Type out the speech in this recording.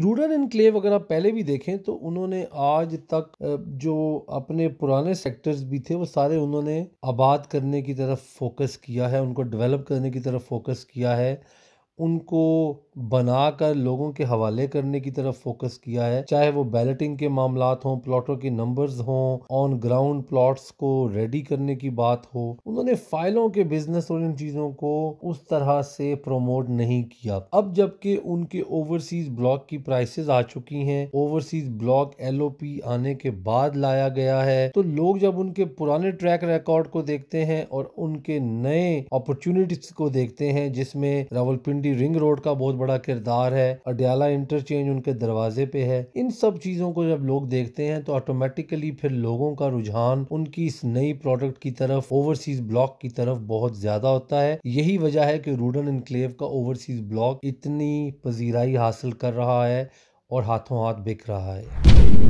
rural enclave अगर आप पहले भी देखें तो उन्होंने आज तक जो अपने पुराने सेक्टर्स भी थे वो सारे उन्होंने आबाद करने की तरफ फोकस किया है उनको डेवलप करने की तरफ फोकस किया है उनको बनाकर लोगों के हवाले करने की तरफ फोकस किया है चाहे वो बैलेटिंग के मामला हों प्लॉटों के नंबर्स हों ऑन ग्राउंड प्लॉट्स को रेडी करने की बात हो उन्होंने फाइलों के बिजनेस और इन चीज़ों को उस तरह से प्रमोट नहीं किया अब जबकि उनके ओवरसीज ब्लॉक की प्राइसेस आ चुकी हैं ओवरसीज ब्लॉक एल आने के बाद लाया गया है तो लोग जब उनके पुराने ट्रैक रिकॉर्ड को देखते हैं और उनके नए अपॉर्चुनिटीज को देखते हैं जिसमें रावलपिंडी सिटी रिंग रोड का बहुत बड़ा किरदार है अडयाला इंटरचेंज उनके दरवाजे पे है इन सब चीज़ों को जब लोग देखते हैं तो ऑटोमेटिकली फिर लोगों का रुझान उनकी इस नई प्रोडक्ट की तरफ ओवरसीज ब्लॉक की तरफ बहुत ज्यादा होता है यही वजह है कि रूडन इनक्लेव का ओवरसीज ब्लॉक इतनी पजीराई हासिल कर रहा है और हाथों हाथ बिक रहा है